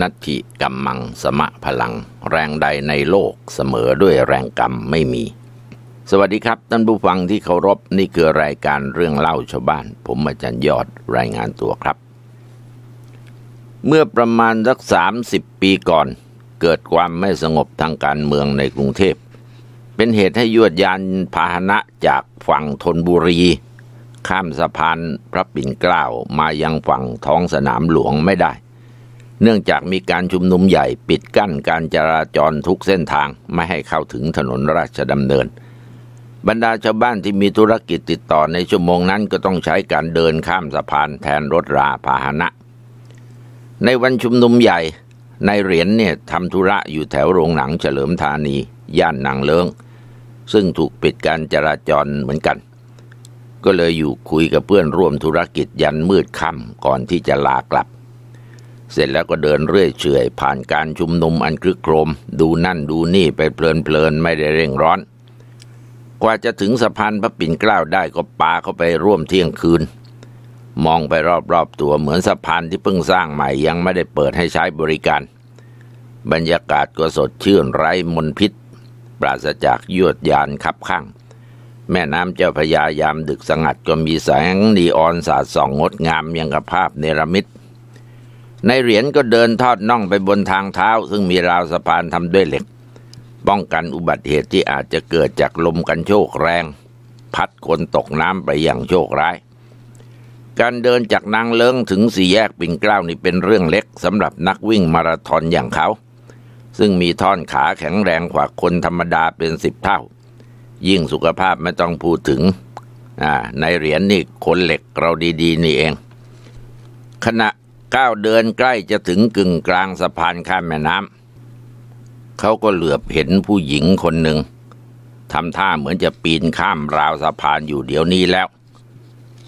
นัตถิกรมมังสมะพลังแรงใดในโลกเสมอด้วยแรงกรรมไม่มี สวัสดีครับท่านผู้ฟังที่เคารพนี่คือรายการเรื่องเล่าชาวบ้าน ผมอาจารย์ยอดรายงานตัวครับ เมื่อประมาณสักสามสิบปีก่อน เกิดความไม่สงบทางการเมืองในกรุงเทพ เป็นเหตุให้ยวดยานพาหนะจากฝั่งธนบุรี ข้ามสะพานพระปิ่นเกล้ามายังฝั่งท้องสนามหลวงไม่ได้เนื่องจากมีการชุมนุมใหญ่ปิดกั้นการจราจรทุกเส้นทางไม่ให้เข้าถึงถนนราชดำเนิน บรรดาชาวบ้านที่มีธุรกิจติดต่อในชั่วโมงนั้นก็ต้องใช้การเดินข้ามสะพานแทนรถราพาหนะ ในวันชุมนุมใหญ่ ในเหรียญเนี่ยทำธุระอยู่แถวโรงหนังเฉลิมธานี ย่านหนังเลิงซึ่งถูกปิดการจราจรเหมือนกัน ก็เลยอยู่คุยกับเพื่อนร่วมธุรกิจยันมืดค่ำก่อนที่จะลากลับเสร็จแล้วก็เดินเรื่อยเฉื่อย ผ่านการชุมนุมอันคลึกโครมดูนั่นดูนี่ไปเพลินเพลินไม่ได้เร่งร้อน กว่าจะถึงสะพานพระปิ่นเกล้าได้ก็ปาเข้าไปร่วมเที่ยงคืน มองไปรอบๆตัวเหมือนสะพานที่เพิ่งสร้างใหม่ยังไม่ได้เปิดให้ใช้บริการ บรรยากาศก็สดชื่นไร้มลพิษ ปราศจากยวดยานคับข้างแม่น้ำเจ้าพยายามดึกสงัดก็มีแสงนีออนสาดส่องงดงามยังกับภาพเนรมิตในเหรียญก็เดินทอดน่องไปบนทางเท้าซึ่งมีราวสะพานทำด้วยเหล็ก ป้องกันอุบัติเหตุที่อาจจะเกิดจากลมกันโชกแรง พัดคนตกน้ำไปอย่างโชคร้าย การเดินจากนางเลิงถึงสี่แยกปิ่นเกล้านี่เป็นเรื่องเล็กสำหรับนักวิ่งมาราธอนอย่างเขา ซึ่งมีท่อนขาแข็งแรงกว่าคนธรรมดาเป็นสิบเท่า ยิ่งสุขภาพไม่ต้องพูดถึงในเหรียญนี่คนเหล็กเราดีๆ นี่เอง ขณะก้าวเดินใกล้จะถึงกึ่งกลางสะพานข้ามแม่น้ำเขาก็เหลือบเห็นผู้หญิงคนหนึ่งทำท่าเหมือนจะปีนข้ามราวสะพานอยู่เดี๋ยวนี้แล้ว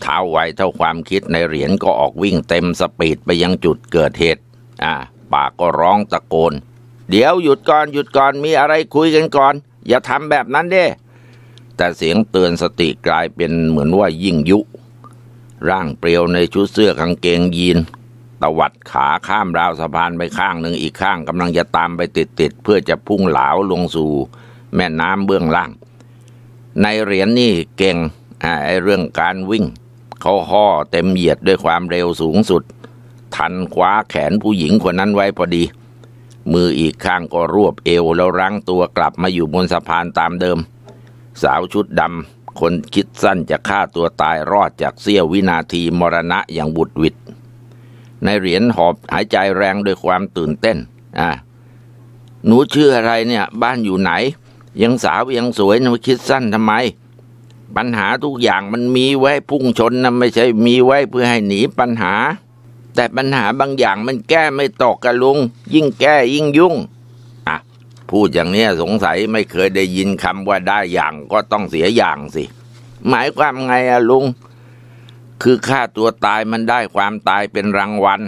เท้าไวเท่าความคิดในเหรียญก็ออกวิ่งเต็มสปีดไปยังจุดเกิดเหตุ อ่าปากก็ร้องตะโกน เดี๋ยวหยุดก่อนหยุดก่อนมีอะไรคุยกันก่อน อย่าทำแบบนั้นเด้ แต่เสียงเตือนสติกลายเป็นเหมือนว่ายิ่งยุ ร่างเปรียวในชุดเสื้อกางเกงยีนตวัดขาข้ามราวสะพานไปข้างหนึ่งอีกข้างกำลังจะตามไปติดๆ เพื่อจะพุ่งเหลาลงสู่แม่น้ำเบื้องล่าง ในเหรียญนนี่เก่งไอเรื่องการวิ่งเขาห่อเต็มเหยียดด้วยความเร็วสูงสุด ทันคว้าแขนผู้หญิงคนนั้นไว้พอดี มืออีกข้างก็รวบเอวแล้วรั้งตัวกลับมาอยู่บนสะพานตามเดิม สาวชุดดำคนคิดสั้นจะฆ่าตัวตายรอดจากเสี้ยววินาทีมรณะอย่างบุดวิดในเหรียญหอบหายใจแรงด้วยความตื่นเต้นอ่าหนูชื่ออะไรเนี่ยบ้านอยู่ไหน ยังสาวยังสวยนะคิดสั้นทำไม ปัญหาทุกอย่างมันมีไว้พุ่งชนนะไม่ใช่มีไว้เพื่อให้หนีปัญหา แต่ปัญหาบางอย่างมันแก้ไม่ตกกะลุงยิ่งแก้ยิ่งยุ่งอ่ะพูดอย่างนี้สงสัยไม่เคยได้ยินคำว่าได้อย่างก็ต้องเสียอย่างสิ หมายความไงอะลุงคือฆ่าตัวตายมันได้ความตายเป็นรางวัล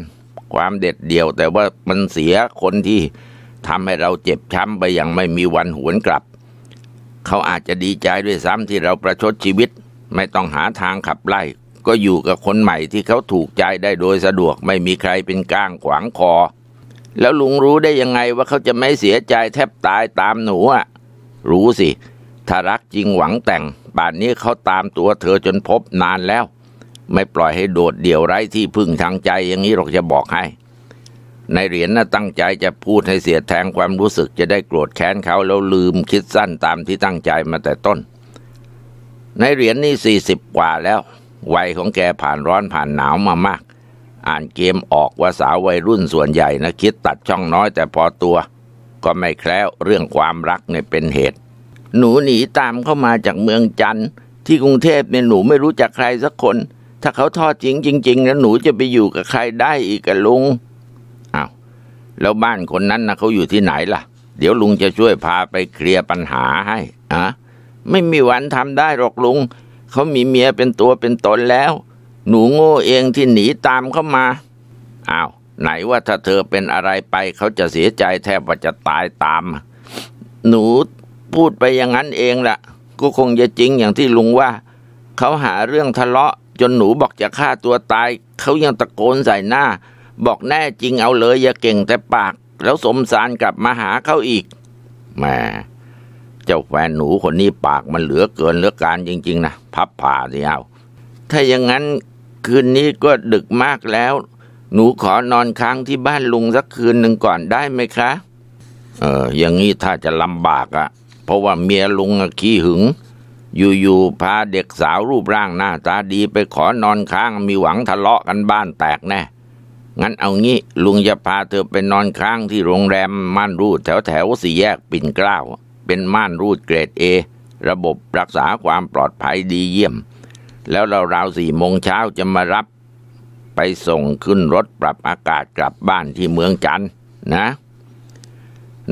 ความเด็ดเดี่ยว แต่ว่ามันเสียคนที่ทำให้เราเจ็บช้ำไปอย่างไม่มีวันหวนกลับ เขาอาจจะดีใจด้วยซ้ำที่เราประชดชีวิตไม่ต้องหาทางขับไล่ก็อยู่กับคนใหม่ที่เขาถูกใจได้โดยสะดวกไม่มีใครเป็นก้างขวางคอ แล้วลุงรู้ได้ยังไงว่าเขาจะไม่เสียใจแทบตายตามหนูอ่ะรู้สิถ้ารักจริงหวังแต่งป่านนี้เขาตามตัวเธอจนพบนานแล้วไม่ปล่อยให้โดดเดี่ยวไร้ที่พึ่งทางใจอย่างนี้เราจะบอกให้ ในเหรียญน่ะตั้งใจจะพูดให้เสียแทงความรู้สึกจะได้โกรธแค้นเขา แล้วลืมคิดสั้นตามที่ตั้งใจมาแต่ต้น ในเหรียญนี่สี่สิบกว่าแล้ว วัยของแกผ่านร้อนผ่านหนาวมามาก อ่านเกมออกว่าสาววัยรุ่นส่วนใหญ่นะคิดตัดช่องน้อยแต่พอตัว ก็ไม่แคล้วเรื่องความรักเนี่ยเป็นเหตุ หนูหนีตามเข้ามาจากเมืองจันทร์ ที่กรุงเทพเนี่ยหนูไม่รู้จักใครสักคนถ้าเขาทอดจริงจริงๆแล้วหนูจะไปอยู่กับใครได้อีกกับลุง อ้าว แล้วบ้านคนนั้นนะเขาอยู่ที่ไหนล่ะ เดี๋ยวลุงจะช่วยพาไปเคลียร์ปัญหาให้อะไม่มีวันทำได้หรอกลุง เขามีเมียเป็นตัวเป็นตนแล้ว หนูโง่เองที่หนีตามเขามา อ้าว ไหนว่าถ้าเธอเป็นอะไรไป เขาจะเสียใจแทบว่าจะตายตาม หนูพูดไปอย่างนั้นเองละ่ะก็คงจะจริงอย่างที่ลุงว่าเขาหาเรื่องทะเลาะจนหนูบอกจะฆ่าตัวตาย เขายังตะโกนใส่หน้า บอกแน่จริงเอาเลยอย่าเก่งแต่ปาก แล้วสมสารกลับมาหาเขาอีกแม่เจ้าแฟนหนูคนนี้ปากมันเหลือเกินเหลือการจริง ๆนะพับผ่าสิเอาถ้าอย่างนั้นคืนนี้ก็ดึกมากแล้ว หนูขอนอนค้างที่บ้านลุงสักคืนหนึ่งก่อนได้ไหมคะเอออย่างนี้ถ้าจะลำบากอะเพราะว่าเมียลุงขี้หึงอยู่ ๆ พาเด็กสาวรูปร่างหน้าตาดีไปขอนอนค้างมีหวังทะเลาะกันบ้านแตกแน่ งั้นเอางี้ลุงจะพาเธอไปนอนค้างที่โรงแรมม่านรูดแถวแถวสี่แยกปิ่นเกล้าเป็นม่านรูดเกรดเอ ระบบรักษาความปลอดภัยดีเยี่ยม แล้วเราราวสี่โมงเช้าจะมารับ ไปส่งขึ้นรถปรับอากาศกลับบ้านที่เมืองจันนะ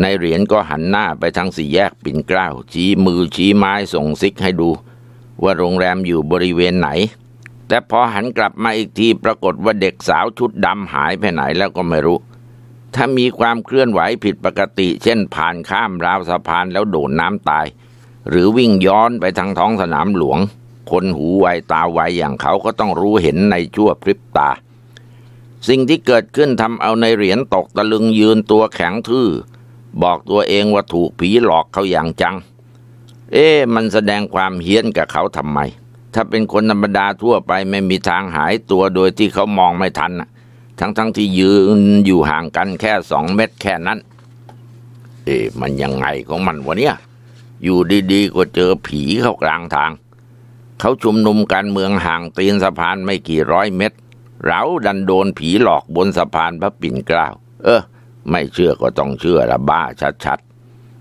นายเหรียญก็หันหน้าไปทางสี่แยกปิ่นเกล้าชี้มือชี้ไม้ส่งซิกให้ดูว่าโรงแรมอยู่บริเวณไหน แต่พอหันกลับมาอีกทีปรากฏว่าเด็กสาวชุดดำหายไปไหนแล้วก็ไม่รู้ ถ้ามีความเคลื่อนไหวผิดปกติเช่นผ่านข้ามราวสะพานแล้วโดดน้ำตาย หรือวิ่งย้อนไปทางท้องสนามหลวง คนหูไวตาไวอย่างเขาก็ต้องรู้เห็นในชั่วพริบตา สิ่งที่เกิดขึ้นทำเอาในเหรียญตกตะลึงยืนตัวแข็งทื่อบอกตัวเองว่าถูกผีหลอกเขาอย่างจัง เอ๊มันแสดงความเฮี้ยนกับเขาทำไม ถ้าเป็นคนธรรมดาทั่วไปไม่มีทางหายตัวโดยที่เขามองไม่ทันทั้งๆทที่ยืนอยู่ห่างกันแค่สองเมตรแค่นั้น เอ๊มันยังไงของมันวะเนี่ย อยู่ดีๆก็เจอผีเข้ากลางทาง เขาชุมนุมกันเมืองห่างตีนสะพานไม่กี่ร้อยเมตรเราดันโดนผีหลอกบนสะพานพระปิ่นเกล้า เออไม่เชื่อก็ต้องเชื่อละบ้าชัด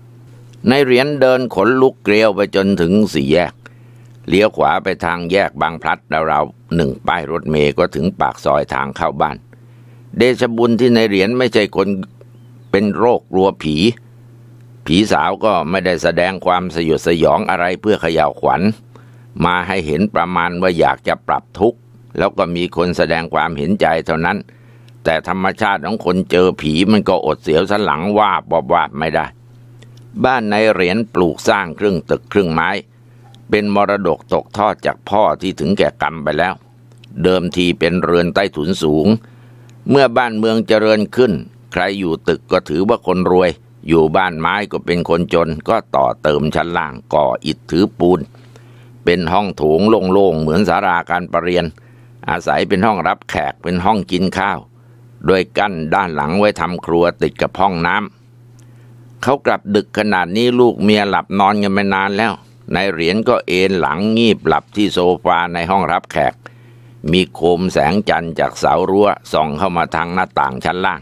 ๆ ในเหรียญเดินขนลุกเกลียวไปจนถึงสี่แยก เลี้ยวขวาไปทางแยกบางพลัดราวๆหนึ่งป้ายรถเมย์ก็ถึงปากซอยทางเข้าบ้าน เดชบุญที่ในเหรียญไม่ใช่คนเป็นโรคกลัวผี ผีสาวก็ไม่ได้แสดงความสยดสยองอะไรเพื่อขย่าวขวัญมาให้เห็นประมาณว่าอยากจะปรับทุกข์แล้วก็มีคนแสดงความเห็นใจเท่านั้นแต่ธรรมชาติของคนเจอผีมันก็อดเสียวสันหลังว่าบอบว่าไม่ได้ บ้านในเหรียญปลูกสร้างครึ่งตึกครึ่งไม้ เป็นมรดกตกทอดจากพ่อที่ถึงแก่กรรมไปแล้ว เดิมทีเป็นเรือนใต้ถุนสูง เมื่อบ้านเมืองเจริญขึ้น ใครอยู่ตึกก็ถือว่าคนรวย อยู่บ้านไม้ก็เป็นคนจน ก็ต่อเติมชั้นล่างก่ออิฐถือปูน เป็นห้องโถงโล่งๆเหมือนสาราการประเรียน อาศัยเป็นห้องรับแขก เป็นห้องกินข้าวโดยกั้นด้านหลังไว้ทำครัวติดกับห้องน้ำเขากลับดึกขนาดนี้ลูกเมียหลับนอนกันมานานแล้วนายเหรียญก็เอนหลังงีบหลับที่โซฟาในห้องรับแขก มีโคมแสงจันทร์จากเสารั้วส่องเข้ามาทางหน้าต่างชั้นล่าง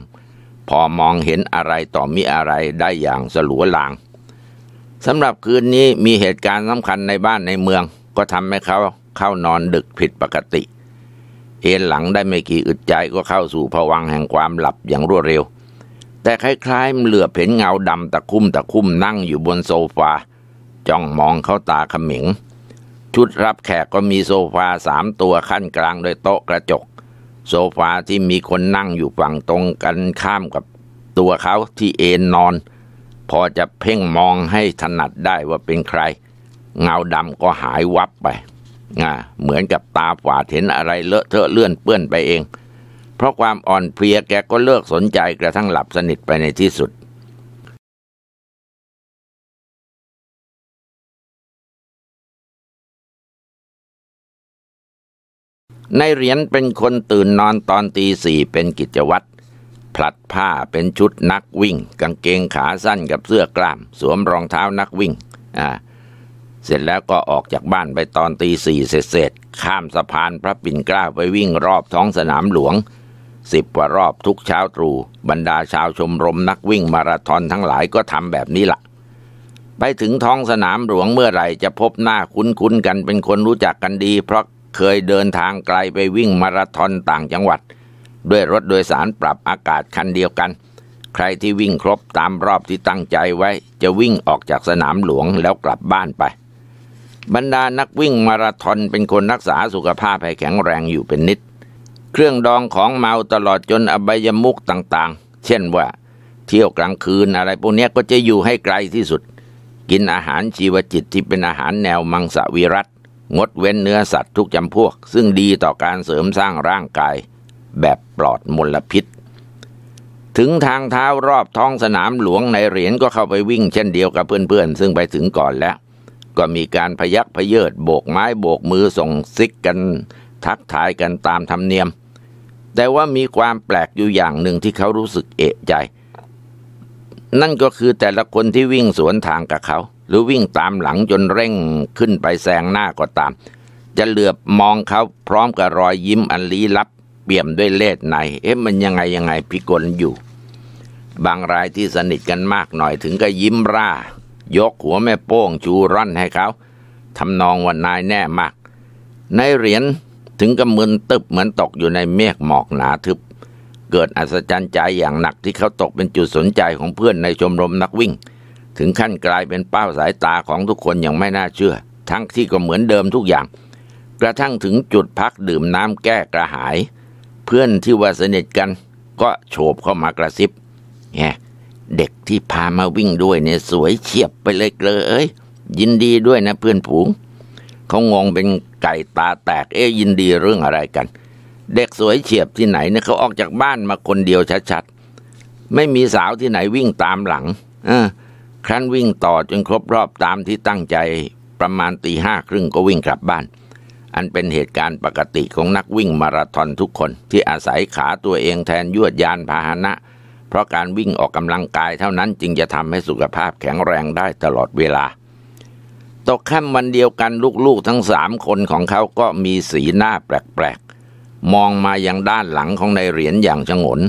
พอมองเห็นอะไรต่อมีอะไรได้อย่างสลัวลางสำหรับคืนนี้มีเหตุการณ์สำคัญในบ้านในเมือง ก็ทำให้เขา เข้านอนดึกผิดปกติเอ็นหลังได้ไม่กี่อึดใจก็เข้าสู่ผวังแห่งความหลับอย่างรวดเร็ว แต่คล้ายๆมันเหลือเห็นเงาดำตะคุ่มตะคุ่มนั่งอยู่บนโซฟาจ้องมองเขาตาขมิง ชุดรับแขกก็มีโซฟาสามตัวขั้นกลางโดยโต๊ะกระจก โซฟาที่มีคนนั่งอยู่ฝั่งตรงกันข้ามกับตัวเขาที่เอนนอน พอจะเพ่งมองให้ถนัดได้ว่าเป็นใคร เงาดำก็หายวับไปนะเหมือนกับตาฝาดเห็นอะไรเลอะเทอะเลื่อนเปื้อนไปเอง เพราะความอ่อนเพลียแกก็เลิกสนใจกระทั่งหลับสนิทไปในที่สุด ในเหรียญเป็นคนตื่นนอนตอนตีสี่เป็นกิจวัตรผลัดผ้าเป็นชุดนักวิ่งกางเกงขาสั้นกับเสื้อกล้ามสวมรองเท้านักวิ่ง อ่าเสร็จแล้วก็ออกจากบ้านไปตอนตีสี่เสร็จข้ามสะพานพระปิ่นเกล้าไปวิ่งรอบท้องสนามหลวงสิบกว่ารอบทุกเช้าตรู่บรรดาชาวชมรมนักวิ่งมาราธอนทั้งหลายก็ทำแบบนี้ละ่ะไปถึงท้องสนามหลวงเมื่อไหร่จะพบหน้าคุ้นๆกันเป็นคนรู้จักกันดี เพราะเคยเดินทางไกลไปวิ่งมาราธอนต่างจังหวัด ด้วยรถโดยสารปรับอากาศคันเดียวกัน ใครที่วิ่งครบตามรอบที่ตั้งใจไว้จะวิ่งออกจากสนามหลวงแล้วกลับบ้านไปบรรดานักวิ่งมาราธอนเป็นคนรักษาสุขภาพให้แข็งแรงอยู่เป็นนิด เครื่องดองของเมาตลอดจนอบายมุกต่างๆ เช่นว่าเที่ยวกลางคืนอะไรพวกนี้ก็จะอยู่ให้ไกลที่สุด กินอาหารชีวจิตที่เป็นอาหารแนวมังสวิรัต งดเว้นเนื้อสัตว์ทุกจำพวก ซึ่งดีต่อการเสริมสร้างร่างกายแบบปลอดมลพิษ ถึงทางเท้ารอบท้องสนามหลวงในเหรียญก็เข้าไปวิ่งเช่นเดียวกับเพื่อน ๆ ซึ่งไปถึงก่อนแล้วก็มีการพยักพเยิดโบกไม้โบกมือส่งซิกกัน ทักทายกันตามธรรมเนียม แต่ว่ามีความแปลกอยู่อย่างหนึ่งที่เขารู้สึกเอะใจ นั่นก็คือแต่ละคนที่วิ่งสวนทางกับเขา หรือวิ่งตามหลังจนเร่งขึ้นไปแซงหน้าก็ตาม จะเหลือบมองเขาพร้อมกับรอยยิ้มอันลี้ลับเปี่ยมด้วยเล่ในเอ๊ะมันยังไงยังไงพิกลอยู่ บางรายที่สนิทกันมากหน่อยถึงก็ยิ้มร่ายกหัวแม่โป้งชูร่อนให้เขาทำนองว่านายแน่มาก ในเหรียญถึงกำบมึนตึบเหมือนตกอยู่ในเมฆหมอกหนาทึบเกิดอัศจรรย์ใจอย่างหนักที่เขาตกเป็นจุดสนใจของเพื่อนในชมรมนักวิ่ง ถึงขั้นกลายเป็นเป้าสายตาของทุกคนอย่างไม่น่าเชื่อ ทั้งที่ก็เหมือนเดิมทุกอย่าง กระทั่งถึงจุดพักดื่มน้ำแก้กระหาย เพื่อนที่ว่าสนิทกันก็โฉบเข้ามากระซิบแงเด็กที่พามาวิ่งด้วยเนี่ยสวยเฉียบไปเลยเกลอเอ้ยยินดีด้วยนะเพื่อนผูง เขางงเป็นไก่ตาแตก เอ๊ยยินดีเรื่องอะไรกัน เด็กสวยเฉียบที่ไหนเนี่ยเขาออกจากบ้านมาคนเดียวชัดๆไม่มีสาวที่ไหนวิ่งตามหลังอครั้นวิ่งต่อจนครบรอบตามที่ตั้งใจประมาณตีห้าครึ่งก็วิ่งกลับบ้าน อันเป็นเหตุการณ์ปกติของนักวิ่งมาราธอนทุกคน ที่อาศัยขาตัวเองแทนยวดยานพาหนะเพราะการวิ่งออกกำลังกายเท่านั้นจึงจะทำให้สุขภาพแข็งแรงได้ตลอดเวลา ตกค่ำวันเดียวกันลูกๆ ทั้งสามคนของเขา ก็มีสีหน้าแปลกๆ มองมายังด้านหลังของนายเหรียญอย่างฉงน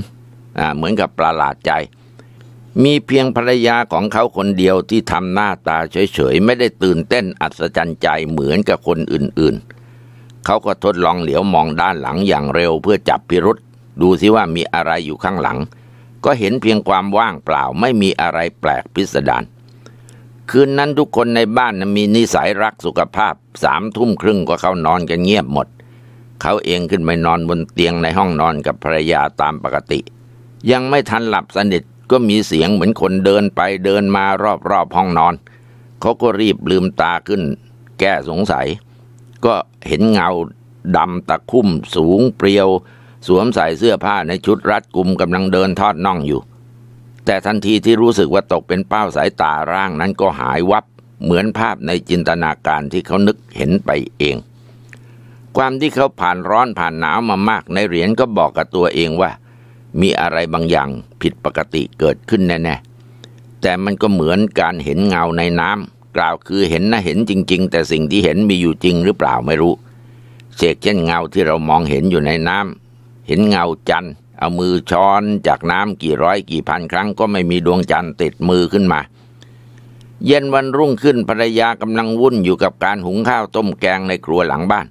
เหมือนกับประหลาดใจ มีเพียงภรรยาของเขาคนเดียวที่ทำหน้าตาเฉยๆ ไม่ได้ตื่นเต้นอัศจรรย์ใจเหมือนกับคนอื่นๆ เขาก็ทดลองเหลียวมองด้านหลังอย่างเร็วเพื่อจับพิรุษดูซิว่ามีอะไรอยู่ข้างหลังก็เห็นเพียงความว่างเปล่าไม่มีอะไรแปลกพิสดารคืนนั้นทุกคนในบ้านมีนิสัยรักสุขภาพสามทุ่มครึ่งก็เข้านอนกันเงียบหมด เขาเองขึ้นไปนอนบนเตียงในห้องนอนกับภรรยาตามปกติ ยังไม่ทันหลับสนิทก็มีเสียงเหมือนคนเดินไปเดินมารอบรอบห้องนอน เขาก็รีบลืมตาขึ้น แก้สงสัย ก็เห็นเงาดำตะคุ่มสูงเปรียวสวมใส่เสื้อผ้าในชุดรัดกุมกำลังเดินทอดน่องอยู่ แต่ทันทีที่รู้สึกว่าตกเป็นเป้าสายตาร่างนั้นก็หายวับ เหมือนภาพในจินตนาการที่เขานึกเห็นไปเอง ความที่เขาผ่านร้อนผ่านหนาวมามากในเหรียญก็บอกกับตัวเองว่า มีอะไรบางอย่างผิดปกติเกิดขึ้นแน่ๆ แต่มันก็เหมือนการเห็นเงาในน้ำกล่าวคือเห็นนะเห็นจริงๆ แต่สิ่งที่เห็นมีอยู่จริงหรือเปล่าไม่รู้เสกเช่นเงาที่เรามองเห็นอยู่ในน้ำเห็นเงาจันทร์เอามือช้อนจากน้ำกี่ร้อยกี่พันครั้งก็ไม่มีดวงจันทร์ติดมือขึ้นมา เย็นวันรุ่งขึ้นภรรยากำลังวุ่นอยู่กับการหุงข้าวต้มแกงในครัวหลังบ้าน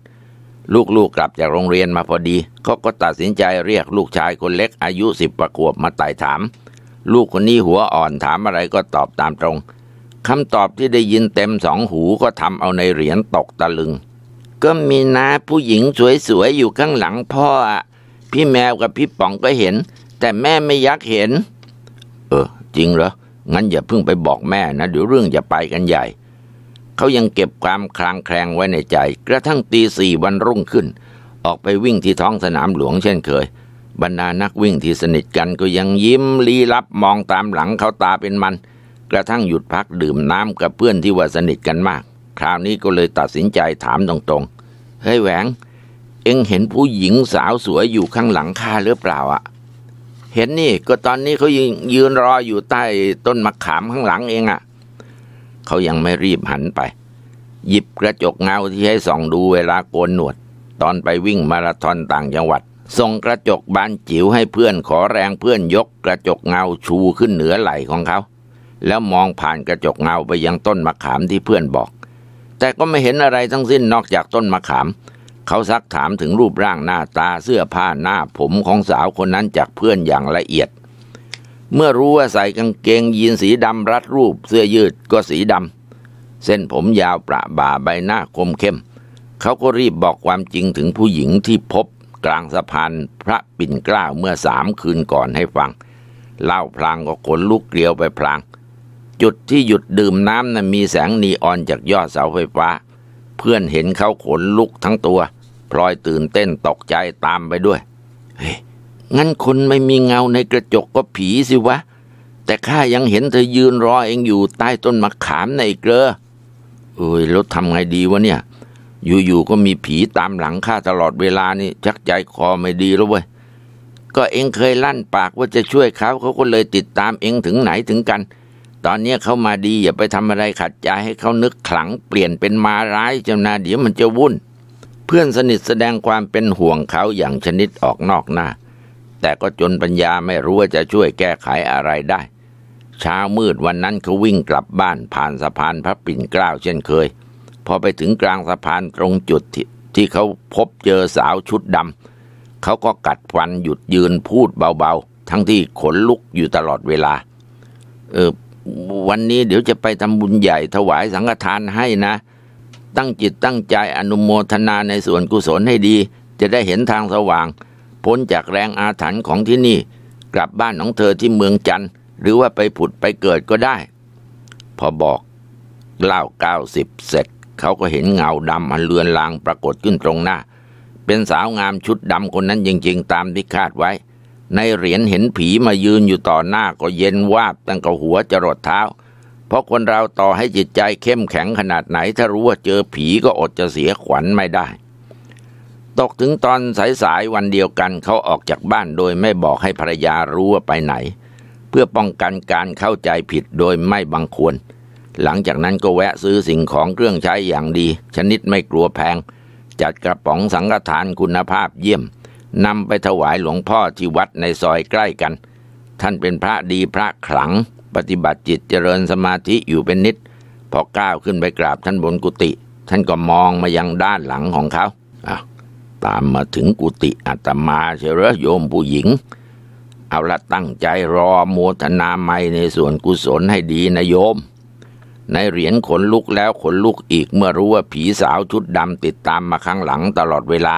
ลูกๆกกลับจากโรงเรียนมาพอดีเขาก็ตัดสินใจเรียกลูกชายคนเล็กอายุสิบประกวบมาไต่ถาม ลูกคนนี้หัวอ่อนถามอะไรก็ตอบตามตรงคำตอบที่ได้ยินเต็มสองหูก็ทำเอาในเหรียญตกตะลึง ก็มีนะผู้หญิงสวยๆอยู่ข้างหลังพ่ออะพี่แมวกับพี่ป๋องก็เห็น แต่แม่ไม่ยักเห็น เออ จริงเหรองั้นอย่าเพิ่งไปบอกแม่นะ เดี๋ยวเรื่องจะไปกันใหญ่ เขายังเก็บความคลางแคลงไว้ในใจ กระทั่งตีสี่วันรุ่งขึ้น ออกไปวิ่งที่ท้องสนามหลวงเช่นเคย บรรดานักวิ่งที่สนิทกันก็ยังยิ้มลี้ลับมองตามหลังเขาตาเป็นมัน กระทั่งหยุดพักดื่มน้ำกับเพื่อนที่ว่าสนิทกันมาก คราวนี้ก็เลยตัดสินใจถามตรงๆเฮ้ยแหวงเอ็งเห็นผู้หญิงสาวสวยอยู่ข้างหลังข้าหรือเปล่าอะเห็นนี่ก็ตอนนี้เขายืนยืนรออยู่ใต้ต้นมะขามข้างหลังเองอะเขายังไม่รีบหันไป หยิบกระจกเงาที่ให้ส่องดูเวลาโกนหนวด ตอนไปวิ่งมาราธอนต่างจังหวัดส่งกระจกบานจิ๋วให้เพื่อนขอแรงเพื่อนยกกระจกเงาชูขึ้นเหนือไหล่ของเขาแล้วมองผ่านกระจกเงาไปยังต้นมะขามที่เพื่อนบอก แต่ก็ไม่เห็นอะไรทั้งสิ้นนอกจากต้นมะขามเขาซักถามถึงรูปร่างหน้าตาเสื้อผ้าหน้าผมของสาวคนนั้นจากเพื่อนอย่างละเอียด เมื่อรู้ว่าใส่กางเกงยีนสีดำรัดรูป เสื้อยืดก็สีดำ เส้นผมยาวประบ่าใบหน้าคมเข้ม เขาก็รีบบอกความจริงถึงผู้หญิงที่พบกลางสะพานพระปิ่นเกล้าเมื่อสามคืนก่อนให้ฟัง เล่าพลางก็ขนลุกเกลียวไปพลางจุดที่หยุดดื่มน้ำนะ้นมีแสงนีออนจากยอดเสาไฟฟ้า เพื่อนเห็นเขาขนลุกทั้งตัวลอยตื่นเต้นตกใจตามไปด้วย เฮ้ย งั้นคนไม่มีเงาในกระจกก็ผีสิวะ แต่ข้ายังเห็นเธอยืนรอเองอยู่ใต้ต้นมะขามในเกลอเอ้ยแล้วทำไงดีวะเนี่ย อยู่ๆ ก็มีผีตามหลังข้าตลอดเวลานี่ชักใจคอไม่ดีแล้วเว้ย ก็เองเคยลั่นปากว่าจะช่วยเขาเขาก็เลยติดตามเองถึงไหนถึงกัน ตอนนี้เขามาดีอย่าไปทำอะไรขัดใจให้เขานึกขลัง เปลี่ยนเป็นมาร้ายจำนาเดี๋ยวมันจะวุ่นเพื่อนสนิทแสดงความเป็นห่วงเขาอย่างชนิดออกนอกหน้า แต่ก็จนปัญญาไม่รู้ว่าจะช่วยแก้ไขอะไรได้ เช้ามืดวันนั้นเขาวิ่งกลับบ้านผ่านสะพานพระปิ่นเกล้าเช่นเคย พอไปถึงกลางสะพานตรงจุดทที่เขาพบเจอสาวชุดดำ เขาก็กัดฟันหยุดยืนพูดเบาๆ ทั้งที่ขนลุกอยู่ตลอดเวลา เออวันนี้เดี๋ยวจะไปทำบุญใหญ่ถวายสังฆทานให้นะเตั้งจิตตั้งใจอนุโมทนาในส่วนกุศลให้ดี จะได้เห็นทางสว่าง พ้นจากแรงอาถรรพ์ของที่นี่ กลับบ้านของเธอที่เมืองจันทร์ หรือว่าไปผุดไปเกิดก็ได้ พอบอกเล่าเก้าสิบเสร็จ เขาก็เห็นเงาดำอันเลือนลางปรากฏขึ้นตรงหน้า เป็นสาวงามชุดดำคนนั้นจริงๆ ตามที่คาดไว้ ในเหรียญเห็นผีมายืนอยู่ต่อหน้าก็เย็นวาบตั้งแต่หัวจรดเท้าเพราะคนเราต่อให้จิตใจเข้มแข็งขนาดไหนถ้ารู้ว่าเจอผีก็อดจะเสียขวัญไม่ได้ ตกถึงตอนสายๆวันเดียวกันเขาออกจากบ้านโดยไม่บอกให้ภรรยารู้ว่าไปไหน เพื่อป้องกันการเข้าใจผิดโดยไม่บังควร หลังจากนั้นก็แวะซื้อสิ่งของเครื่องใช้อย่างดี ชนิดไม่กลัวแพง จัดกระป๋องสังฆทานคุณภาพเยี่ยมนำไปถวายหลวงพ่อที่วัดในซอยใกล้กัน ท่านเป็นพระดีพระขลังปฏิบัติจิตเจริญสมาธิอยู่เป็นนิด พอก้าวขึ้นไปกราบท่านบนกุฏิ ท่านก็มองมายังด้านหลังของเขาอ่ะตามมาถึงกุฏิอาตมาเช้อโยมผู้หญิง เอาละตั้งใจรอโมทนาไม่ในส่วนกุศลให้ดีนะโยม ในเหรียญขนลุกแล้วขนลุกอีกเมื่อรู้ว่าผีสาวชุดดำติดตามมาข้างหลังตลอดเวลา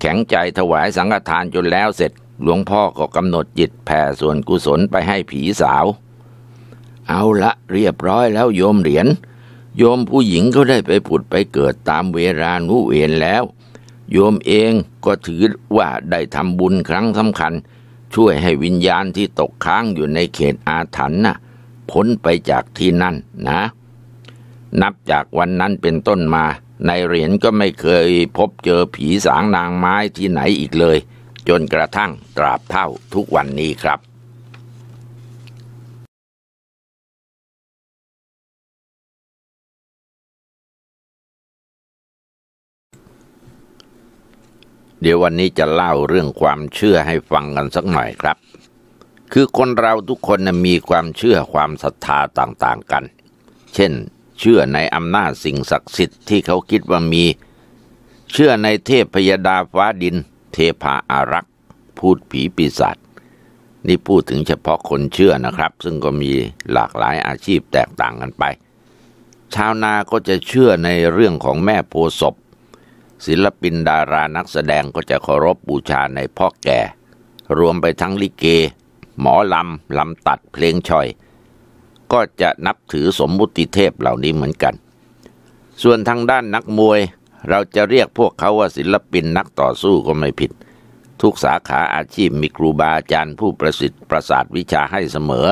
แข็งใจถวายสังฆทานจนแล้วเสร็จ หลวงพ่อก็กำหนดจิตแผ่ส่วนกุศลไปให้ผีสาวเอาละเรียบร้อยแล้วโยมเหรียญโยมผู้หญิงก็ได้ไปผุดไปเกิดตามเวลานุเวนแล้ว โยมเองก็ถือว่าได้ทำบุญครั้งสำคัญ ช่วยให้วิญญาณที่ตกค้างอยู่ในเขตอาถรรพ์น่ะพ้นไปจากที่นั่นนะ นับจากวันนั้นเป็นต้นมา ในเหรียญก็ไม่เคยพบเจอผีสางนางไม้ที่ไหนอีกเลย จนกระทั่งตราบเท่าทุกวันนี้ครับเดี๋ยววันนี้จะเล่าเรื่องความเชื่อให้ฟังกันสักหน่อยครับ คือคนเราทุกคนมีความเชื่อความศรัทธาต่างๆกัน เช่น เชื่อในอำนาจสิ่งศักดิ์สิทธิ์ที่เขาคิดว่ามี เชื่อในเทพพยดาฟ้าดิน เทพาอารักษ์พูดผีปีศาจนี่พูดถึงเฉพาะคนเชื่อนะครับ ซึ่งก็มีหลากหลายอาชีพแตกต่างกันไป ชาวนาก็จะเชื่อในเรื่องของแม่โพศพศิลปินดารานักแสดงก็จะเคารพบบูชาในพ่อแก่ รวมไปทั้งลิเก หมอลำ ลำตัดเพลงชอย ก็จะนับถือสมมุติเทพเหล่านี้เหมือนกัน ส่วนทางด้านนักมวย เราจะเรียกพวกเขาว่าศิลปินนักต่อสู้ก็ไม่ผิด ทุกสาขาอาชีพมีครูบาอาจารย์ผู้ประสิทธิ์ประสาทวิชาให้เสมอ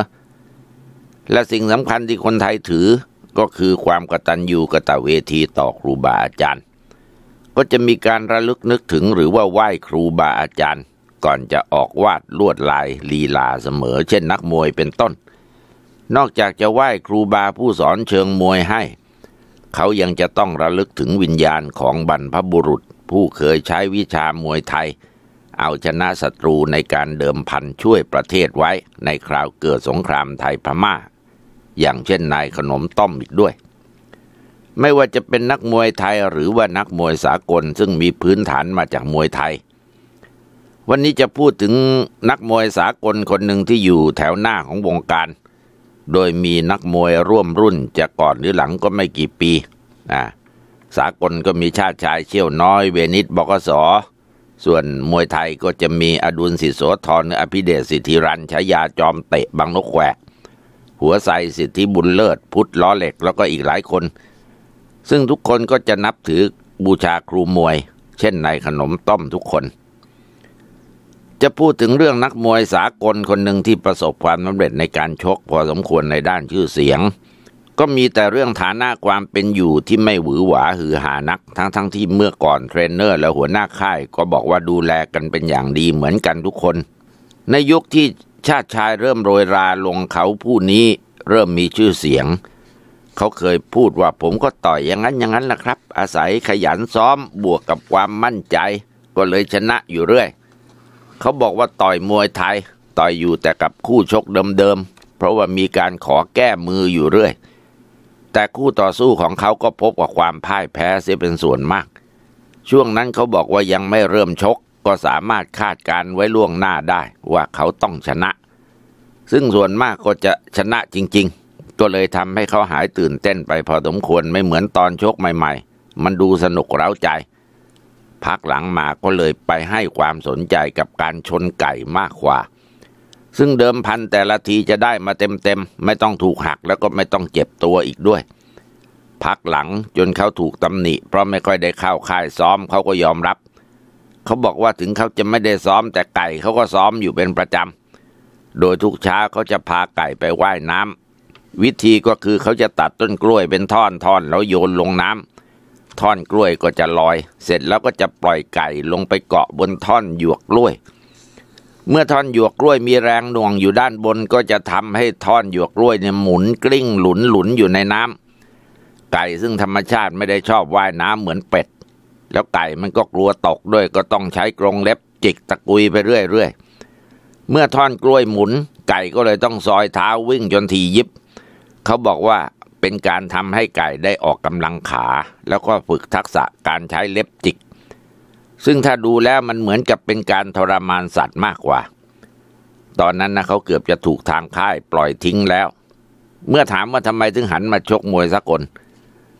และสิ่งสำคัญที่คนไทยถือก็คือความกตัญญูกตเวทีต่อครูบาอาจารย์ก็จะมีการระลึกนึกถึงหรือว่าไหว้ครูบาอาจารย์ ก่อนจะออกวาดลวดลายลีลาเสมอ เช่นนักมวยเป็นต้น นอกจากจะไหว้ครูบาผู้สอนเชิงมวยให้เขายังจะต้องระลึกถึงวิญญาณของบรรพบุรุษ ผู้เคยใช้วิชามวยไทย เอาชนะศัตรูในการเดิมพันช่วยประเทศไว้ในคราวเกิดสงครามไทยพมา่า อย่างเช่นนายขนมต้อมอีกด้วยไม่ว่าจะเป็นนักมวยไทยหรือว่านักมวยสากลซึ่งมีพื้นฐานมาจากมวยไทย วันนี้จะพูดถึงนักมวยสากลคนหนึ่งที่อยู่แถวหน้าของวงการ โดยมีนักมวยร่วมรุ่นจะก่อนหรือหลังก็ไม่กี่ปีนะสากลก็มีชาติชายเชี่ยวน้อยเวนิสบกส ส่วนมวยไทยก็จะมีอดุลสิโสธร อภิเดชสิทธิรันฉายาจอมเตะบางนกแขวหัวใสสิทธิบุญเลิศพุทธล้อเหล็กแล้วก็อีกหลายคนซึ่งทุกคนก็จะนับถือบูชาครูมวย เช่นในขนมต้มทุกคน จะพูดถึงเรื่องนักมวยสากลคนหนึ่งที่ประสบความสำเร็จในการชกพอสมควรในด้านชื่อเสียง ก็มีแต่เรื่องฐานะความเป็นอยู่ที่ไม่หวือหวาหือหานักทั้งๆทที่เมื่อก่อนเทรนเนอร์และหัวหน้าค่าย ก็บอกว่าดูแลกันเป็นอย่างดีเหมือนกันทุกคน ในยุคที่ชาติชายเริ่มโรยราลงเขาผู้นี้เริ่มมีชื่อเสียงเขาเคยพูดว่าผมก็ต่อยอย่างนั้นอย่างนั้นแหละครับ อาศัยขยันซ้อมบวกกับความมั่นใจ ก็เลยชนะอยู่เรื่อย เขาบอกว่าต่อยมวยไทยต่อยอยู่แต่กับคู่ชกเดิมๆเพราะว่ามีการขอแก้มืออยู่เรื่อยแต่คู่ต่อสู้ของเขาก็พบกับความพ่ายแพ้เสียเป็นส่วนมาก ช่วงนั้นเขาบอกว่ายังไม่เริ่มชกก็สามารถคาดการไว้ล่วงหน้าได้ว่าเขาต้องชนะ ซึ่งส่วนมากก็จะชนะจริงๆก็เลยทำให้เขาหายตื่นเต้นไปพอสมควรไม่เหมือนตอนชกใหม่ๆ มันดูสนุกเร้าใจ พักหลังมาก็เลยไปให้ความสนใจกับการชนไก่มากกว่า ซึ่งเดิมพันแต่ละทีจะได้มาเต็ม ๆ ไม่ต้องถูกหักแล้วก็ไม่ต้องเจ็บตัวอีกด้วย พักหลังจนเขาถูกตำหนิเพราะไม่ค่อยได้เข้าค่ายซ้อมเขาก็ยอมรับ เขาบอกว่าถึงเขาจะไม่ได้ซ้อมแต่ไก่เขาก็ซ้อมอยู่เป็นประจำ โดยทุกเช้าเขาจะพาไก่ไปไว่ายน้ำวิธีก็คือเขาจะตัดต้นกล้วยเป็นท่อนท่อนแล้วโยนลงน้ำท่อนกล้วยก็จะลอย เสร็จแล้วก็จะปล่อยไก่ลงไปเกาะบนท่อนหยวกกล้วย เมื่อท่อนหยวกกล้วยมีแรงหน่วงอยู่ด้านบนก็จะทำให้ท่อนหยวกกล้วยเนี่ยหมุนกลิ้งหลุนหลุนอยู่ในน้ำ ไก่ซึ่งธรรมชาติไม่ได้ชอบว่ายน้ำเหมือนเป็ด แล้วไก่มันก็กลัวตกด้วย ก็ต้องใช้กรงเล็บจิกตะกุยไปเรื่อยๆเมื่อท่อนกล้วยหมุน ไก่ก็เลยต้องซอยเท้าวิ่งจนทียิบเขาบอกว่าเป็นการทำให้ไก่ได้ออกกำลังขา แล้วก็ฝึกทักษะการใช้เล็บจิก ซึ่งถ้าดูแล้วมันเหมือนกับเป็นการทรมานสัตว์มากกว่า ตอนนั้นนะเขาเกือบจะถูกทางค่ายปล่อยทิ้งแล้ว เมื่อถามว่าทำไมถึงหันมาชกมวยสักคน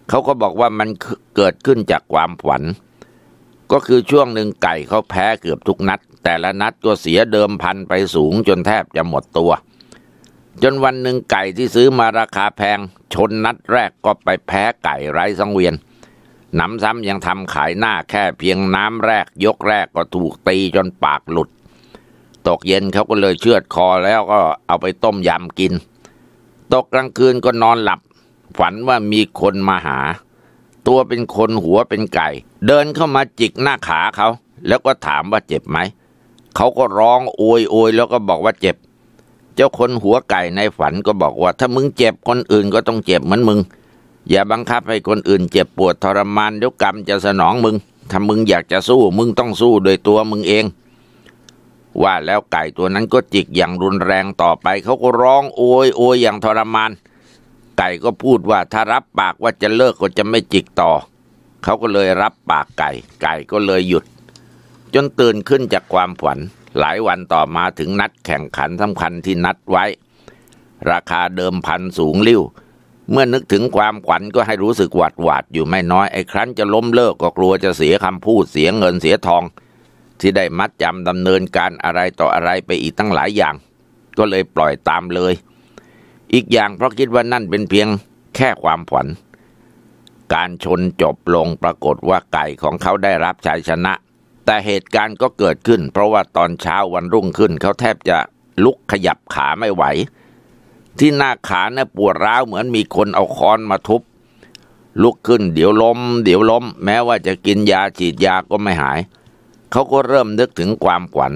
เขาก็บอกว่ามันเกิดขึ้นจากความฝันก็คือช่วงหนึ่งไก่เขาแพ้เกือบทุกนัด แต่ละนัดก็เสียเดิมพันไปสูงจนแทบจะหมดตัวจนวันหนึ่งไก่ที่ซื้อมาราคาแพง ชนนัดแรกก็ไปแพ้ไก่ไร้สังเวียนหนำซ้ำยังทำขายหน้าแค่เพียงน้ำแรก ยกแรกก็ถูกตีจนปากหลุด ตกเย็นเขาก็เลยเชือดคอแล้วก็เอาไปต้มยำกิน ตกกลางคืนก็นอนหลับ ฝันว่ามีคนมาหา ตัวเป็นคนหัวเป็นไก่ เดินเข้ามาจิกหน้าขาเขา แล้วก็ถามว่าเจ็บไหมเขาก็ร้องโอยโอยแล้วก็บอกว่าเจ็บเจ้าคนหัวไก่ในฝันก็บอกว่าถ้ามึงเจ็บคนอื่นก็ต้องเจ็บเหมือนมึง อย่าบังคับให้คนอื่น เจ็บปวดทรมานเดี๋ยวกรรมจะสนองมึงถ้ามึงอยากจะสู้มึงต้องสู้โดยตัวมึงเอง ว่าแล้วไก่ตัวนั้นก็จิกอย่างรุนแรงต่อไปเขาก็ร้อง โอยโอยอย่างทรมาน ไก่ก็พูดว่าถ้ารับปากว่าจะเลิกก็จะไม่จิกต่อ เขาก็เลยรับปากไก่ ไก่ก็เลยหยุด จนตื่นขึ้นจากความฝันหลายวันต่อมาถึงนัดแข่งขันสำคัญที่นัดไว้ ราคาเดิมพันสูงลิ้ว เมื่อนึกถึงความขวัญก็ให้รู้สึกหวาดหวาดอยู่ไม่น้อยไอ้ครั้นจะล้มเลิกก็กลัวจะเสียคำพูดเสียเงินเสียทอง ที่ได้มัดจำดำเนินการอะไรต่ออะไรไปอีกตั้งหลายอย่าง ก็เลยปล่อยตามเลย อีกอย่างเพราะคิดว่านั่นเป็นเพียงแค่ความขวัญการชนจบลงปรากฏว่าไก่ของเขาได้รับชัยชนะแต่เหตุการณ์ก็เกิดขึ้น เพราะว่าตอนเช้าวันรุ่งขึ้น เขาแทบจะลุกขยับขาไม่ไหว ที่หน้าขาเนี่ยปวดร้าวเหมือนมีคนเอาค้อนมาทุบลุกขึ้นเดี๋ยวล้ม เดี๋ยวล้ม แม้ว่าจะกินยาฉีดยาก็ไม่หาย เขาก็เริ่มนึกถึงความขวัญ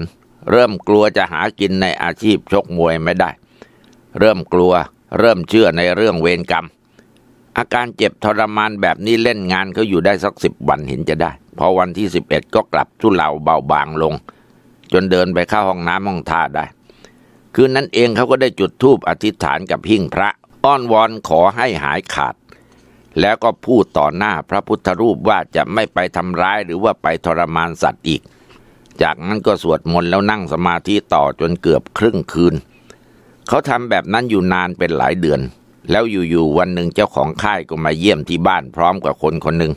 เริ่มกลัวจะหากินในอาชีพชกมวยไม่ได้ เริ่มกลัวเริ่มเชื่อในเรื่องเวรกรรม อาการเจ็บทรมานแบบนี้เล่นงานเขาอยู่ได้สักสิบวันเห็นจะได้พอวันที่สิบเอ็ดก็กลับทุเลาเบาบางลง จนเดินไปเข้าห้องน้ำห้องท่าได้ คืนนั้นเองเขาก็ได้จุดธูปอธิษฐานกับหิ้งพระอ้อนวอนขอให้หายขาด แล้วก็พูดต่อหน้าพระพุทธรูปว่าจะไม่ไปทำร้ายหรือว่าไปทรมานสัตว์อีก จากนั้นก็สวดมนต์แล้วนั่งสมาธิต่อจนเกือบครึ่งคืน เขาทำแบบนั้นอยู่นานเป็นหลายเดือน แล้วอยู่ๆวันหนึ่งเจ้าของค่ายก็มาเยี่ยมที่บ้านพร้อมกับคนคนหนึ่ง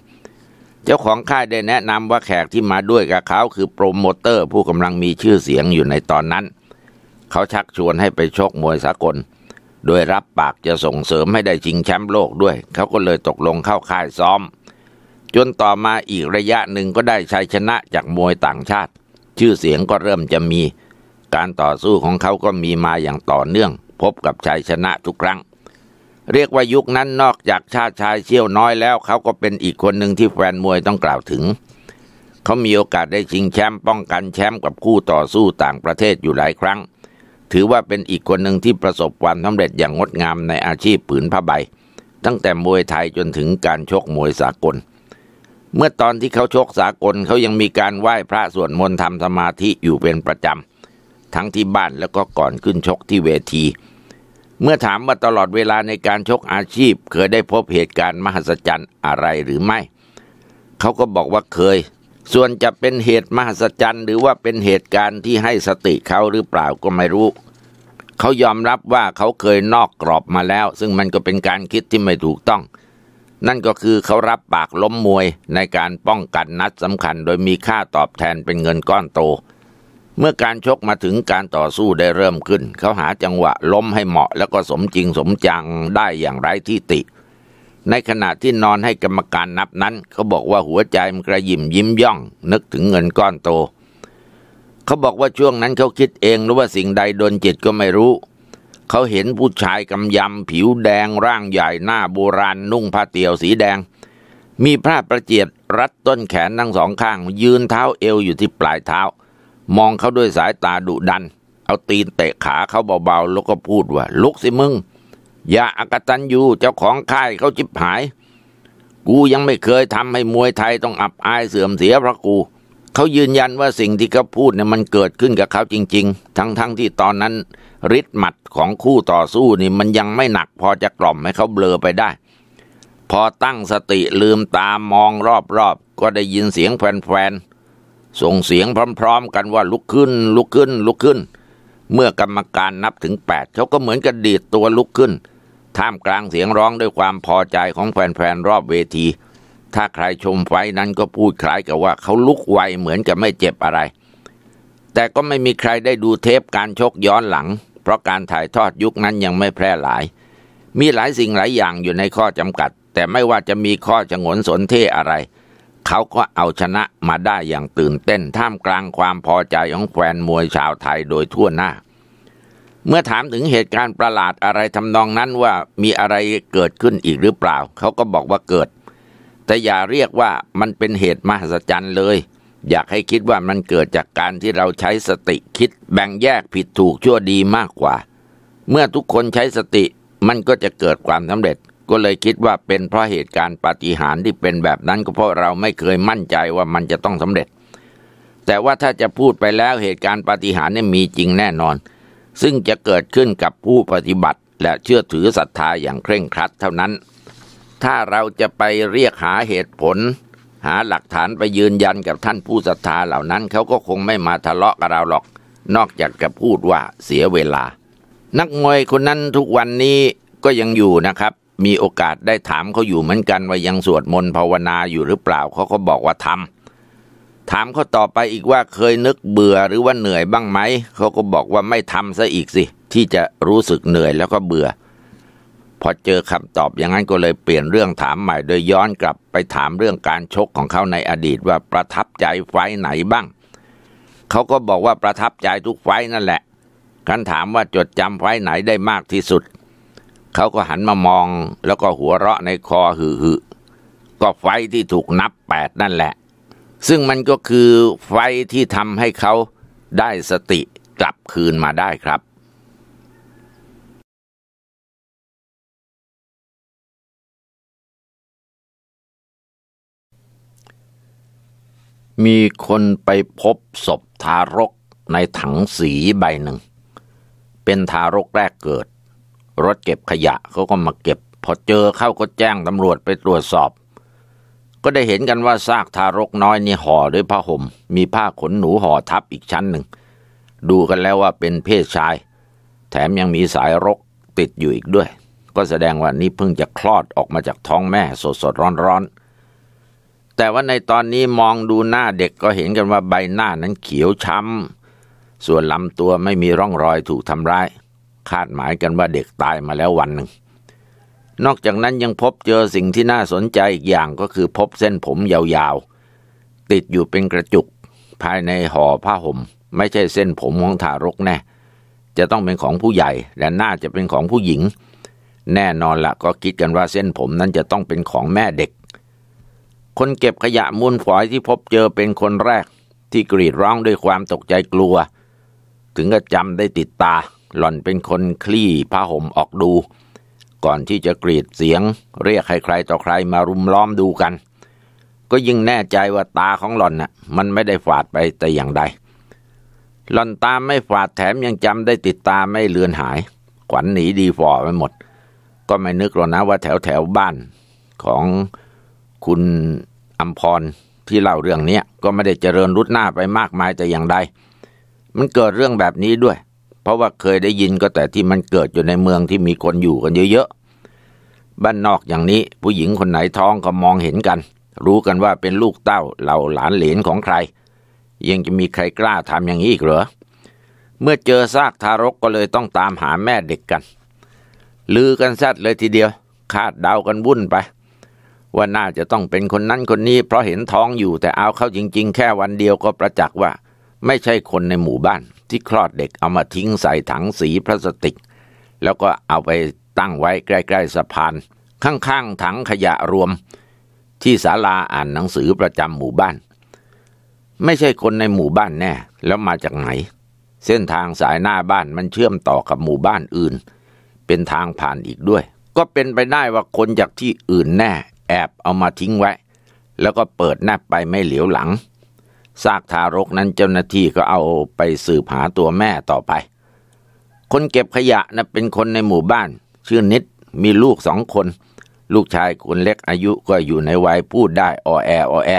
เจ้าของค่ายได้แนะนำว่าแขกที่มาด้วยกับเขา คือโปรโมเตอร์ผู้กำลังมีชื่อเสียงอยู่ในตอนนั้น เขาชักชวนให้ไปชกมวยสากล โดยรับปากจะส่งเสริมให้ได้ชิงแชมป์โลกด้วยเขาก็เลยตกลงเข้าค่ายซ้อม จนต่อมาอีกระยะหนึ่งก็ได้ชัยชนะจากมวยต่างชาติ ชื่อเสียงก็เริ่มจะมีการต่อสู้ของเขาก็มีมาอย่างต่อเนื่อง พบกับชัยชนะทุกครั้งเรียกว่ายุคนั้นนอกจากชาติชายเชี่ยวน้อยแล้วเขาก็เป็นอีกคนหนึ่งที่แฟนมวยต้องกล่าวถึง เขามีโอกาสได้ชิงแชมป์ป้องกันแชมป์กับคู่ต่อสู้ต่างประเทศอยู่หลายครั้ง ถือว่าเป็นอีกคนหนึ่งที่ประสบความสำเร็จอย่างงดงามในอาชีพผืนผ้าใบ ตั้งแต่มวยไทยจนถึงการชกมวยสากล เมื่อตอนที่เขาชกสากลเขายังมีการไหว้พระสวดมนต์ทำสมาธิอยู่เป็นประจำทั้งที่บ้านแล้วก็ก่อนขึ้นชกที่เวทีเมื่อถามว่าตลอดเวลาในการชกอาชีพ เคยได้พบเหตุการณ์มหัศจรรย์อะไรหรือไม่เขาก็บอกว่าเคย ส่วนจะเป็นเหตุมหัศจรรย์ หรือว่าเป็นเหตุการณ์ที่ให้สติเขาหรือเปล่าก็ไม่รู้เขายอมรับว่าเขาเคยนอกกรอบมาแล้ว ซึ่งมันก็เป็นการคิดที่ไม่ถูกต้อง นั่นก็คือเขารับปากล้มมวยในการป้องกันนัดสำคัญ โดยมีค่าตอบแทนเป็นเงินก้อนโตเมื่อการชกมาถึงการต่อสู้ได้เริ่มขึ้น เขาหาจังหวะล้มให้เหมาะ แล้วก็สมจริงสมจังได้อย่างไร้ที่ติ ในขณะที่นอนให้กรรมการนับนั้น เขาบอกว่าหัวใจมันกระยิมยิ้มย่อง นึกถึงเงินก้อนโต เขาบอกว่าช่วงนั้นเขาคิดเองหรือว่าสิ่งใดโดนจิตก็ไม่รู้ เขาเห็นผู้ชายกำยำผิวแดงร่างใหญ่หน้าโบราณนุ่งผ้าเตี่ยวสีแดง มีผ้าประเจียด รัดต้นแขนทั้งสองข้างยืนเท้าเอวอยู่ที่ปลายเท้ามองเขาด้วยสายตาดุดัน เอาตีนเตะขาเขาเบาๆ แล้วก็พูดว่าลุกสิมึง อย่าอากตันยูเจ้าของค่ายเขาจิบหาย กูยังไม่เคยทำให้มวยไทยต้องอับอายเสื่อมเสียเพราะกู เขายืนยันว่าสิ่งที่เขาพูดเนี่ยมันเกิดขึ้นกับเขาจริงๆ ทั้งๆทที่ตอนนั้นฤทธิ์หมัดของคู่ต่อสู้นี่มันยังไม่หนักพอจะกล่อมให้เขาเบลอไปได้ พอตั้งสติลืมตามองรอบๆก็ได้ยินเสียงแฟนๆส่งเสียงพร้อม ๆ กันว่าลุกขึ้น ลุกขึ้น ลุกขึ้น เมื่อกรรมการนับถึงแปดเขาก็เหมือนกับดีดตัวลุกขึ้น ท่ามกลางเสียงร้องด้วยความพอใจของแฟนๆรอบเวที ถ้าใครชมไฟนั้นก็พูดคล้ายกับว่าเขาลุกไวเหมือนกับไม่เจ็บอะไร แต่ก็ไม่มีใครได้ดูเทปการชกย้อนหลังเพราะการถ่ายทอดยุคนั้นยังไม่แพร่หลาย มีหลายสิ่งหลายอย่างอยู่ในข้อจำกัด แต่ไม่ว่าจะมีข้อจงนสนเทอะไรเขาก็เอาชนะมาได้อย่างตื่นเต้น ท่ามกลางความพอใจของแฟนมวยชาวไทยโดยทั่วหน้า เมื่อถามถึงเหตุการณ์ประหลาดอะไรทำนองนั้นว่ามีอะไรเกิดขึ้นอีกหรือเปล่าเขาก็บอกว่าเกิด แต่อย่าเรียกว่ามันเป็นเหตุมหัศจรรย์เลย อยากให้คิดว่ามันเกิดจากการที่เราใช้สติคิดแบ่งแยกผิดถูกชั่วดีมากกว่า เมื่อทุกคนใช้สติ มันก็จะเกิดความสำเร็จก็เลยคิดว่าเป็นเพราะเหตุการณ์ปาฏิหาริย์ที่เป็นแบบนั้นก็เพราะเราไม่เคยมั่นใจว่ามันจะต้องสำเร็จ แต่ว่าถ้าจะพูดไปแล้วเหตุการณ์ปาฏิหาริย์นี่มีจริงแน่นอน ซึ่งจะเกิดขึ้นกับผู้ปฏิบัติและเชื่อถือศรัทธาอย่างเคร่งครัด เท่านั้น ถ้าเราจะไปเรียกหาเหตุผล หาหลักฐานไปยืนยันกับท่านผู้ศรัทธาเหล่านั้นเขาก็คงไม่มาทะเลาะกับเราหรอก นอกจากจะพูดว่าเสียเวลา นักมวยคนนั้นทุกวันนี้ก็ยังอยู่นะครับมีโอกาสได้ถามเขาอยู่เหมือนกันว่ายังสวดมนต์ภาวนาอยู่หรือเปล่าเขาก็บอกว่าทำถามเขาต่อไปอีกว่าเคยนึกเบื่อหรือว่าเหนื่อยบ้างไหมเขาก็บอกว่าไม่ทำซะอีกสิ ที่จะรู้สึกเหนื่อยแล้วก็เบื่อ พอเจอคำตอบอย่างนั้นก็เลยเปลี่ยนเรื่องถามใหม่โดยย้อนกลับไปถามเรื่องการชกของเขาในอดีตว่าประทับใจไฟไหนบ้างเขาก็บอกว่าประทับใจทุกไฟนั่นแหละคันถามว่าจดจำไฟไหนได้มากที่สุดเขาก็หันมามองแล้วก็หัวเราะในคอหือหก็ไฟที่ถูกนับแปดนั่นแหละ ซึ่งมันก็คือไฟที่ทำให้เขาได้สติกลับคืนมาได้ครับ มีคนไปพบศพทารกในถังสีใบหนึ่ง เป็นทารกแรกเกิดรถเก็บขยะเขาก็มาเก็บพอเจอเข้าก็แจ้งตำรวจไปตรวจสอบ ก็ได้เห็นกันว่าซากทารกน้อยนี่ห่อด้วยผ้าหม่ม มีผ้าขนหนูห่อทับอีกชั้นหนึ่ง ดูกันแล้วว่าเป็นเพศชาย แถมยังมีสายรกติดอยู่อีกด้วย ก็แสดงว่านี่เพิ่งจะคลอดออกมาจากท้องแม่สดสดร้อนๆแต่ว่าในตอนนี้มองดูหน้าเด็กก็เห็นกันว่าใบหน้านั้นเขียวช้ำส่วนลำตัวไม่มีร่องรอยถูกทำร้ายคาดหมายกันว่าเด็กตายมาแล้ววันหนึ่ง นอกจากนั้นยังพบเจอสิ่งที่น่าสนใจ อีกอย่างก็คือพบเส้นผมยาว ๆ ติดอยู่เป็นกระจุกภายในห่อผ้าห่มไม่ใช่เส้นผมของทารกแน่จะต้องเป็นของผู้ใหญ่และน่าจะเป็นของผู้หญิง แน่นอนละก็คิดกันว่าเส้นผมนั้นจะต้องเป็นของแม่เด็ก คนเก็บขยะมูลฝอยที่พบเจอเป็นคนแรกที่กรีดร้องด้วยความตกใจกลัว ถึงกับจำได้ติดตาหล่อนเป็นคนคลี่ผ้าห่มออกดู ก่อนที่จะกรีดเสียงเรียกใครๆต่อใครมารุมล้อมดูกัน ก็ยิ่งแน่ใจว่าตาของหล่อนน่ะมันไม่ได้ฝาดไปแต่อย่างใดหล่อนตามไม่ฝาดแถมยังจำได้ติดตาไม่เลือนหาย ขวัญหนีดีฟอไปหมด ก็ไม่นึกหรอกนะว่าแถวแถวบ้านของคุณอัมพรที่เล่าเรื่องนี้ก็ไม่ได้เจริญรุดหน้าไปมากมายแต่อย่างใด มันเกิดเรื่องแบบนี้ด้วยเพราะว่าเคยได้ยินก็แต่ที่มันเกิดอยู่ในเมืองที่มีคนอยู่กันเยอะๆ บ้านนอกอย่างนี้ผู้หญิงคนไหนท้องก็มองเห็นกัน รู้กันว่าเป็นลูกเต้าเหล่าหลานเหลนของใคร ยังจะมีใครกล้าทำอย่างนี้อีกเหรอเมื่อเจอซากทารกก็เลยต้องตามหาแม่เด็กกันลือกันซัดเลยทีเดียว คาดเดากันวุ่นไป ว่าน่าจะต้องเป็นคนนั้นคนนี้ เพราะเห็นท้องอยู่แต่เอาเข้าจริง ๆ แค่วันเดียวก็ประจักษ์ว่า ไม่ใช่คนในหมู่บ้านที่คลอดเด็กเอามาทิ้งใส่ถังสีพลาสติก แล้วก็เอาไปตั้งไว้ใกล้ ๆ สะพาน ข้างๆถังขยะรวม ที่ศาลาอ่านหนังสือประจำหมู่บ้าน ไม่ใช่คนในหมู่บ้านแน่ แล้วมาจากไหน เส้นทางสายหน้าบ้านมันเชื่อมต่อกับหมู่บ้านอื่น เป็นทางผ่านอีกด้วย ก็เป็นไปได้ว่าคนจากที่อื่นแน่ แอบเอามาทิ้งไว้ แล้วก็เปิดหน้าไปไม่เหลียวหลังซากทารกนั้นเจ้าหน้าที่ก็เอาไปสืบหาตัวแม่ต่อไป คนเก็บขยะนะเป็นคนในหมู่บ้าน ชื่อนิด มีลูกสองคน ลูกชายคนเล็กอายุก็อยู่ในวัยพูดได้ออแอออแอ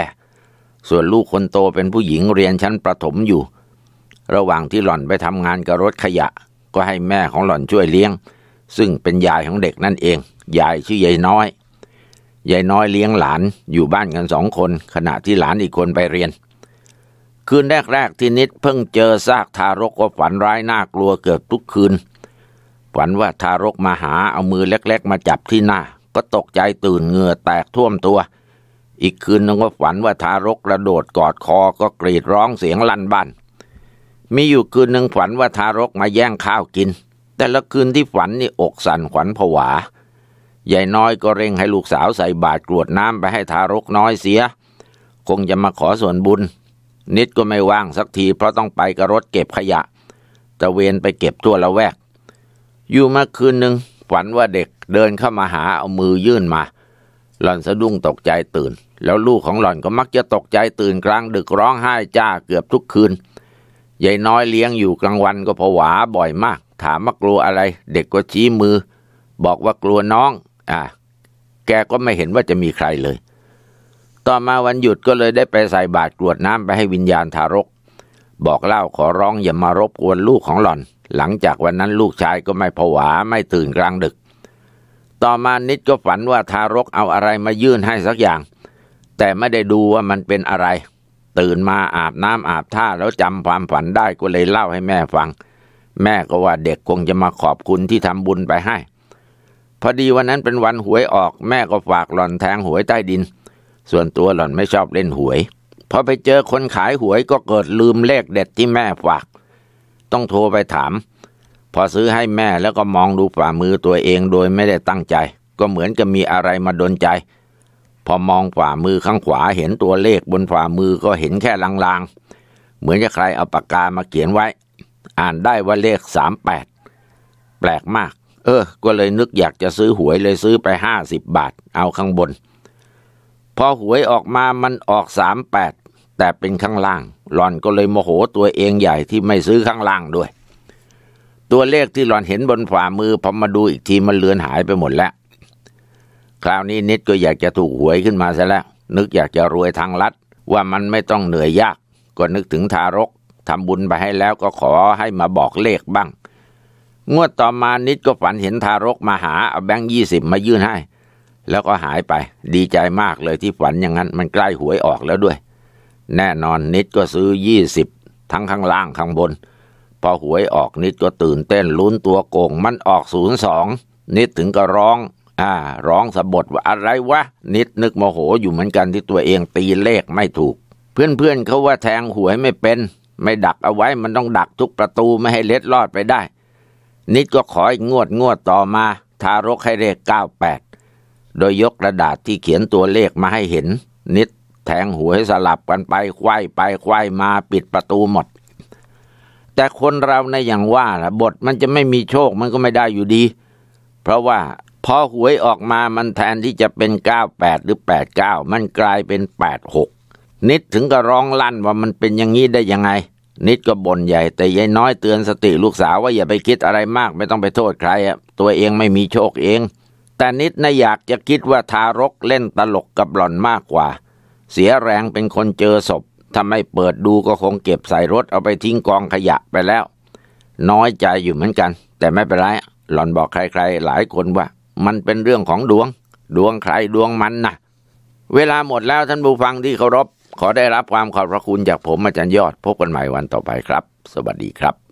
ส่วนลูกคนโตเป็นผู้หญิงเรียนชั้นประถมอยู่ ระหว่างที่หล่อนไปทำงานกับรถขยะ ก็ให้แม่ของหล่อนช่วยเลี้ยง ซึ่งเป็นยายของเด็กนั่นเอง ยายชื่อยายน้อย ยายน้อยเลี้ยงหลานอยู่บ้านกันสองคน ขณะที่หลานอีกคนไปเรียนคืนแรก ๆ ที่นิดเพิ่งเจอซากทารก ก็ฝันร้ายน่ากลัวเกือบทุกคืน ฝันว่าทารกมาหาเอามือเล็ก ๆ มาจับที่หน้าก็ตกใจตื่นเหงื่อแตกท่วมตัว อีกคืนนึงก็ฝันว่าทารกกระโดดกอดคอก็กรีดร้องเสียงลั่นบ้านมีอยู่คืนหนึ่งฝันว่าทารกมาแย่งข้าวกิน แต่ละคืนที่ฝันนี่อกสั่นขวัญผวา ใหญ่น้อยก็เร่งให้ลูกสาวใส่บาตรกรวดน้ำไปให้ทารกน้อยเสีย คงจะมาขอส่วนบุญนิดก็ไม่ว่างสักทีเพราะต้องไปกับรถเก็บขยะตะเวนไปเก็บทั่วละแวกอยู่มาคืนหนึ่งฝันว่าเด็กเดินเข้ามาหาเอามือยื่นมา หล่อนสะดุ้งตกใจตื่น แล้วลูกของหล่อนก็มักจะตกใจตื่นกลางดึกร้องไห้จ้าเกือบทุกคืนยายน้อยเลี้ยงอยู่กลางวันก็ผวาบ่อยมาก ถามว่ากลัวอะไร เด็กก็ชี้มือ บอกว่ากลัวน้องอ่ะแกก็ไม่เห็นว่าจะมีใครเลยต่อมาวันหยุดก็เลยได้ไปใส่บาตรกรวดน้ำไปให้วิญญาณทารก บอกเล่าขอร้องอย่ามารบกวนลูกของหล่อน หลังจากวันนั้นลูกชายก็ไม่ผวาไม่ตื่นกลางดึก ต่อมานิดก็ฝันว่าทารกเอาอะไรมายื่นให้สักอย่าง แต่ไม่ได้ดูว่ามันเป็นอะไร ตื่นมาอาบน้ำอาบท่าแล้วจำความฝันได้ก็เลยเล่าให้แม่ฟัง แม่ก็ว่าเด็กคงจะมาขอบคุณที่ทำบุญไปให้ พอดีวันนั้นเป็นวันหวยออกแม่ก็ฝากหล่อนแทงหวยใต้ดินส่วนตัวหล่อนไม่ชอบเล่นหวยพอไปเจอคนขายหวยก็เกิดลืมเลขเด็ดที่แม่ฝาก ต้องโทรไปถาม พอซื้อให้แม่แล้วก็มองดูฝ่ามือตัวเองโดยไม่ได้ตั้งใจ ก็เหมือนกับมีอะไรมาดนใจ พอมองฝ่ามือข้างขวาเห็นตัวเลขบนฝ่ามือก็เห็นแค่ลางๆ เหมือนจะใครเอาปากกามาเขียนไว้ อ่านได้ว่าเลขสามแปดแปลกมาก เออ ก็เลยนึกอยากจะซื้อหวยเลยซื้อไปห้าสิบบาท เอาข้างบนพอหวยออกมามันออกสามแปดแต่เป็นข้างล่าง หลอนก็เลยโมโหตัวเองใหญ่ที่ไม่ซื้อข้างล่างด้วย ตัวเลขที่หลอนเห็นบนฝ่ามือพอมาดูอีกทีมันเลือนหายไปหมดแล้วคราวนี้นิดก็อยากจะถูกหวยขึ้นมาซะแล้ว นึกอยากจะรวยทางลัด ว่ามันไม่ต้องเหนื่อยยากก็นึกถึงทารกทำบุญไปให้แล้วก็ขอให้มาบอกเลขบ้างงวดต่อมานิดก็ฝันเห็นทารกมาหาเอาแบงค์ยี่สิบมายื่นให้แล้วก็หายไป ดีใจมากเลยที่ฝันอย่างนั้นมันใกล้หวยออกแล้วด้วย แน่นอนนิดก็ซื้อยี่สิบทั้งข้างล่างข้างบน พอหวยออกนิดก็ตื่นเต้นลุ้นตัวโกงมันออกศูนย์สองนิดถึงก็ร้อง อ่า ร้องสะบดว่าอะไรวะนิดนึกโมโหอยู่เหมือนกันที่ตัวเองตีเลขไม่ถูก เพื่อนเพื่อนเขาว่าแทงหวยไม่เป็น ไม่ดักเอาไว้มันต้องดักทุกประตูไม่ให้เล็ดลอดไปได้ นิดก็ขออีกงวดงวดต่อมาทารกให้เลขเก้าแปดโดยยกกระดาษที่เขียนตัวเลขมาให้เห็น นิดแทงหวยสลับกันไป ควาย ไปควาย มาปิดประตูหมด แต่คนเราในอย่างว่า่ะบทมันจะไม่มีโชคมันก็ไม่ได้อยู่ดี เพราะว่าพอหวยออกมามันแทนที่จะเป็น 98 หรือ 89 มันกลายเป็น 86 นิดถึงก็ร้องลั่นว่ามันเป็นอย่างนี้ได้ยังไง นิดก็บ่นใหญ่ แต่ยายน้อยเตือนสติ ลูกสาวว่าอย่าไปคิดอะไรมาก ไม่ต้องไปโทษใครอะตัวเองไม่มีโชคเองแต่นิดนะอยากจะคิดว่าทารกเล่นตลกกับหล่อนมากกว่า เสียแรงเป็นคนเจอศพถ้าไม่เปิดดูก็คงเก็บใส่รถเอาไปทิ้งกองขยะไปแล้ว น้อยใจอยู่เหมือนกัน แต่ไม่เป็นไร หล่อนบอกใครๆหลายคนว่า มันเป็นเรื่องของดวง ดวงใครดวงมันนะเวลาหมดแล้วท่านผู้ฟังที่เคารพ ขอได้รับความขอบพระคุณจากผมอาจารย์ยอดพบกันใหม่วันต่อไปครับ สวัสดีครับ